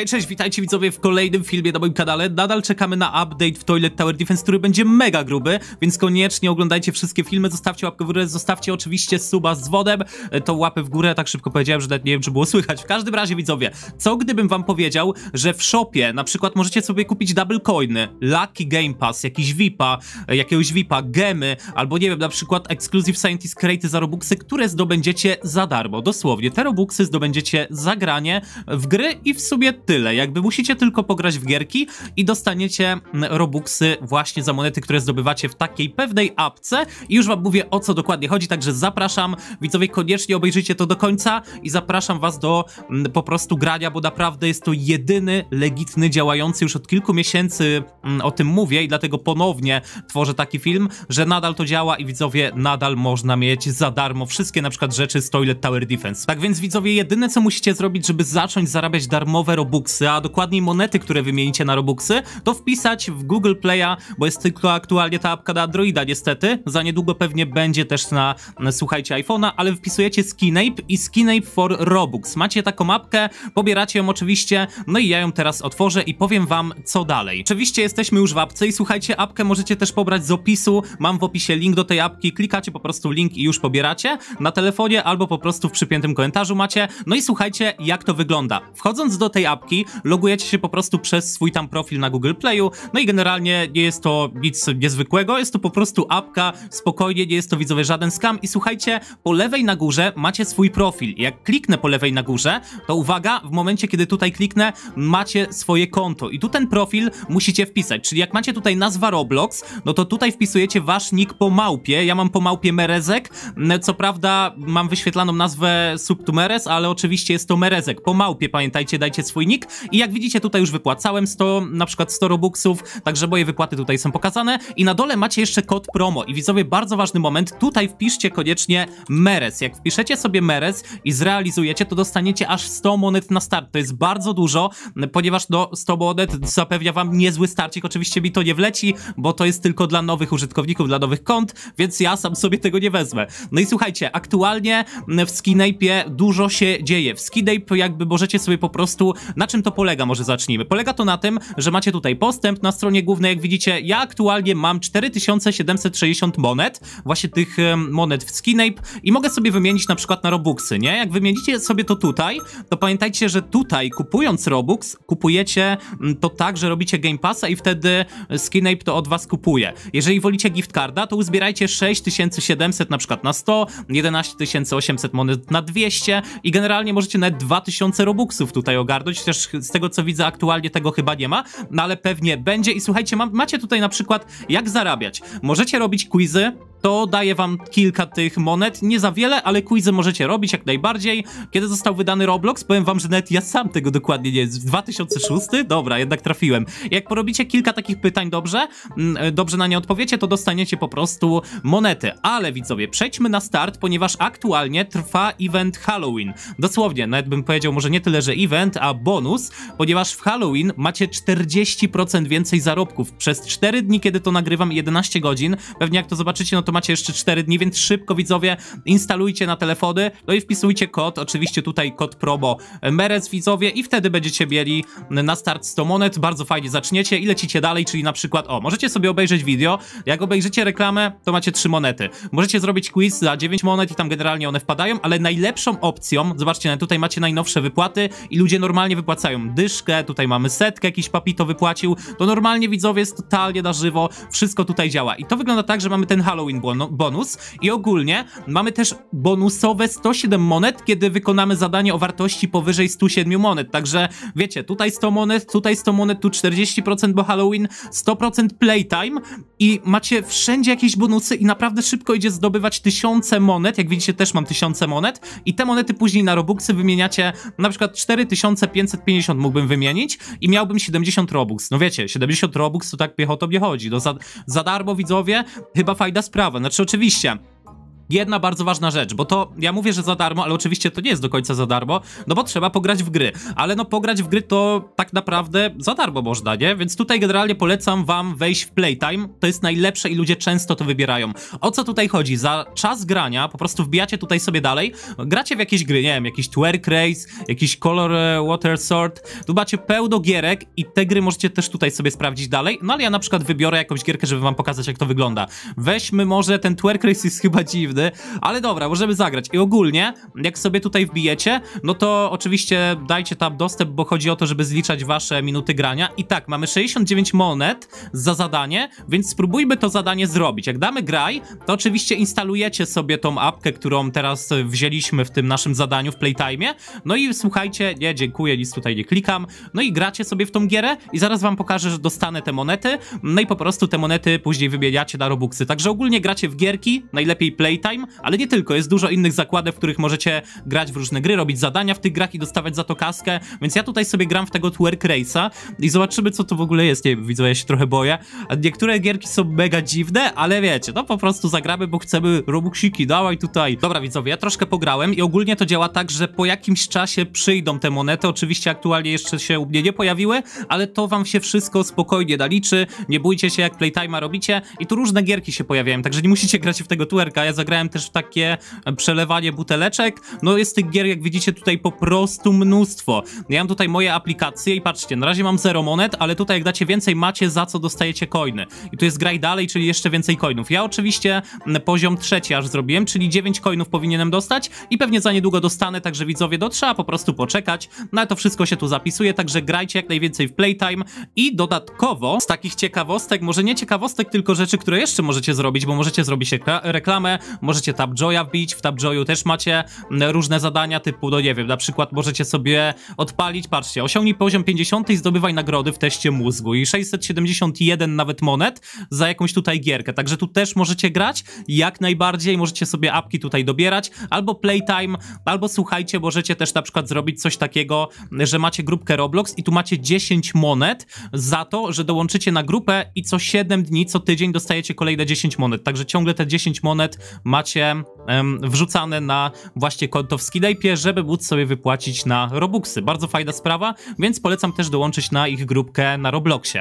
Hej, cześć, witajcie widzowie w kolejnym filmie na moim kanale. Nadal czekamy na update w Toilet Tower Defense, który będzie mega gruby, więc koniecznie oglądajcie wszystkie filmy, zostawcie łapkę w górę, zostawcie oczywiście suba z wodem, e, tą łapę w górę, tak szybko powiedziałem, że nawet nie wiem, czy było słychać. W każdym razie, widzowie, co gdybym wam powiedział, że w shopie na przykład możecie sobie kupić double coiny, Lucky Game Pass, jakiś VIPa, e, jakiegoś VIPa, gemy, albo nie wiem, na przykład Exclusive Scientist Crate za robuxy, które zdobędziecie za darmo, dosłownie. Te robuxy zdobędziecie za granie w gry i w sumie tyle. Jakby musicie tylko pograć w gierki i dostaniecie mm, robuxy właśnie za monety, które zdobywacie w takiej pewnej apce. I już wam mówię o co dokładnie chodzi, także zapraszam. Widzowie, koniecznie obejrzyjcie to do końca i zapraszam was do mm, po prostu grania, bo naprawdę jest to jedyny legitny, działający już od kilku miesięcy mm, o tym mówię i dlatego ponownie tworzę taki film, że nadal to działa i widzowie, nadal można mieć za darmo wszystkie na przykład rzeczy z Toilet Tower Defense. Tak więc widzowie, jedyne co musicie zrobić, żeby zacząć zarabiać darmowe robuxy, Robuxy, a dokładniej monety, które wymienicie na Robuxy, to wpisać w Google Play'a, bo jest tylko aktualnie ta apka na Androida niestety. Za niedługo pewnie będzie też na, słuchajcie, iPhone'a, ale wpisujecie Skinape i Skinape for Robux. Macie taką apkę, pobieracie ją oczywiście, no i ja ją teraz otworzę i powiem wam co dalej. Oczywiście jesteśmy już w apce i słuchajcie, apkę możecie też pobrać z opisu. Mam w opisie link do tej apki, klikacie po prostu link i już pobieracie na telefonie albo po prostu w przypiętym komentarzu macie. No i słuchajcie, jak to wygląda. Wchodząc do tej apki, łapki, logujecie się po prostu przez swój tam profil na Google Playu, no i generalnie nie jest to nic niezwykłego, jest to po prostu apka, spokojnie, nie jest to widzowie żaden scam i słuchajcie, po lewej na górze macie swój profil. Jak kliknę po lewej na górze, to uwaga, w momencie kiedy tutaj kliknę, macie swoje konto i tu ten profil musicie wpisać, czyli jak macie tutaj nazwa Roblox, no to tutaj wpisujecie wasz nick po małpie, ja mam po małpie Merezek, no, co prawda mam wyświetlaną nazwę Subtumeres, ale oczywiście jest to Merezek, po małpie pamiętajcie, dajcie swój wynik i jak widzicie tutaj już wypłacałem 100, na przykład 100 robuxów, także moje wypłaty tutaj są pokazane i na dole macie jeszcze kod promo i widzowie bardzo ważny moment, tutaj wpiszcie koniecznie Meres, jak wpiszecie sobie Meres i zrealizujecie to dostaniecie aż 100 monet na start, to jest bardzo dużo, ponieważ do 100 monet zapewnia wam niezły starcik, oczywiście mi to nie wleci, bo to jest tylko dla nowych użytkowników, dla nowych kont, więc ja sam sobie tego nie wezmę. No i słuchajcie, aktualnie w Skinape dużo się dzieje, w Skinape jakby możecie sobie po prostu na czym to polega? Może zacznijmy. Polega to na tym, że macie tutaj postęp na stronie głównej, jak widzicie, ja aktualnie mam 4760 monet, właśnie tych monet w Skinape i mogę sobie wymienić na przykład na Robuxy, nie? Jak wymienicie sobie to tutaj, to pamiętajcie, że tutaj kupując Robux, kupujecie mm, to tak, że robicie Game Passa i wtedy Skinape to od was kupuje. Jeżeli wolicie gift carda, to uzbierajcie 6700 na przykład na 100, 11800 monet na 200 i generalnie możecie nawet 2000 Robuxów tutaj ogarnąć, chociaż z tego co widzę aktualnie tego chyba nie ma, no ale pewnie będzie i słuchajcie, ma, macie tutaj na przykład jak zarabiać. Możecie robić quizy, to daje wam kilka tych monet, nie za wiele, ale quizy możecie robić jak najbardziej. Kiedy został wydany Roblox, powiem wam, że nawet ja sam tego dokładnie nie jest. 2006? Dobra, jednak trafiłem. Jak porobicie kilka takich pytań dobrze, mm, e, dobrze na nie odpowiecie, to dostaniecie po prostu monety. Ale widzowie, przejdźmy na start, ponieważ aktualnie trwa event Halloween. Dosłownie, nawet bym powiedział może nie tyle, że event, a bonus, ponieważ w Halloween macie 40% więcej zarobków. Przez 4 dni, kiedy to nagrywam 11 godzin, pewnie jak to zobaczycie, no to to macie jeszcze 4 dni, więc szybko widzowie instalujcie na telefony, no i wpisujcie kod, oczywiście tutaj kod promo e, Merez widzowie i wtedy będziecie mieli na start 100 monet, bardzo fajnie zaczniecie i lecicie dalej, czyli na przykład, o, możecie sobie obejrzeć wideo, jak obejrzycie reklamę, to macie 3 monety. Możecie zrobić quiz za 9 monet i tam generalnie one wpadają, ale najlepszą opcją, zobaczcie, tutaj macie najnowsze wypłaty i ludzie normalnie wypłacają dyszkę, tutaj mamy setkę, jakiś papito wypłacił, to normalnie widzowie jest totalnie na żywo, wszystko tutaj działa. I to wygląda tak, że mamy ten Halloween bonus. I ogólnie mamy też bonusowe 107 monet, kiedy wykonamy zadanie o wartości powyżej 107 monet. Także wiecie, tutaj 100 monet, tutaj 100 monet, tu 40% bo Halloween, 100% playtime i macie wszędzie jakieś bonusy i naprawdę szybko idzie zdobywać tysiące monet. Jak widzicie też mam tysiące monet i te monety później na Robuxy wymieniacie, na przykład 4550 mógłbym wymienić i miałbym 70 Robux. No wiecie, 70 Robux to tak piechotobie chodzi. No za, za darmo widzowie, chyba fajna sprawa prawo. Znaczy oczywiście, jedna bardzo ważna rzecz, bo to ja mówię, że za darmo, ale oczywiście to nie jest do końca za darmo, no bo trzeba pograć w gry. Ale no pograć w gry to tak naprawdę za darmo można, nie? Więc tutaj generalnie polecam wam wejść w Playtime. To jest najlepsze i ludzie często to wybierają. O co tutaj chodzi? Za czas grania po prostu wbijacie tutaj sobie dalej, gracie w jakieś gry, nie wiem, jakiś Twerk Race, jakiś Color e, Water Sword. Tu macie pełno gierek i te gry możecie też tutaj sobie sprawdzić dalej. No ale ja na przykład wybiorę jakąś gierkę, żeby wam pokazać jak to wygląda. Weźmy może ten Twerk Race jest chyba dziwny wtedy. Ale dobra, możemy zagrać. I ogólnie, jak sobie tutaj wbijecie, no to oczywiście dajcie tam dostęp, bo chodzi o to, żeby zliczać wasze minuty grania. I tak, mamy 69 monet za zadanie, więc spróbujmy to zadanie zrobić. Jak damy graj, to oczywiście instalujecie sobie tą apkę, którą teraz wzięliśmy w tym naszym zadaniu w playtime. No i słuchajcie, nie, dziękuję, nic tutaj nie klikam. No i gracie sobie w tą gierę i zaraz wam pokażę, że dostanę te monety. No i po prostu te monety później wymieniacie na robuxy. Także ogólnie gracie w gierki, najlepiej playtime Time, ale nie tylko, jest dużo innych zakładów, w których możecie grać w różne gry, robić zadania w tych grach i dostawać za to kaskę, więc ja tutaj sobie gram w tego Twerk Race'a i zobaczymy co to w ogóle jest, nie wiem, widzę, ja się trochę boję. Niektóre gierki są mega dziwne, ale wiecie, no po prostu zagramy, bo chcemy robuxiki, dawaj tutaj. Dobra widzowie, ja troszkę pograłem i ogólnie to działa tak, że po jakimś czasie przyjdą te monety, oczywiście aktualnie jeszcze się u mnie nie pojawiły, ale to wam się wszystko spokojnie naliczy, nie bójcie się jak playtime'a robicie i tu różne gierki się pojawiają, także nie musicie grać w tego Twerka, ja zagrałem grałem też w takie e, przelewanie buteleczek. No jest tych gier, jak widzicie, tutaj po prostu mnóstwo. Ja mam tutaj moje aplikacje i patrzcie, na razie mam zero monet, ale tutaj jak dacie więcej macie, za co dostajecie coiny. I tu jest graj dalej, czyli jeszcze więcej coinów. Ja oczywiście poziom trzeci aż zrobiłem, czyli 9 coinów powinienem dostać i pewnie za niedługo dostanę, także widzowie, do trzeba po prostu poczekać. No i to wszystko się tu zapisuje, także grajcie jak najwięcej w playtime i dodatkowo z takich ciekawostek, może nie ciekawostek, tylko rzeczy, które jeszcze możecie zrobić, bo możecie zrobić reklamę, możecie Tabjoya wbić, w Tabjoyu też macie mm, różne zadania typu, no nie wiem, na przykład możecie sobie odpalić, patrzcie, osiągnij poziom 50 i zdobywaj nagrody w teście mózgu i 671 nawet monet za jakąś tutaj gierkę, także tu też możecie grać jak najbardziej, możecie sobie apki tutaj dobierać, albo playtime, albo słuchajcie, możecie też na przykład zrobić coś takiego, że macie grupkę Roblox i tu macie 10 monet za to, że dołączycie na grupę i co 7 dni, co tydzień dostajecie kolejne 10 monet, także ciągle te 10 monet macie wrzucane na właśnie konto w Skidape, żeby móc sobie wypłacić na Robuxy. Bardzo fajna sprawa, więc polecam też dołączyć na ich grupkę na Robloxie.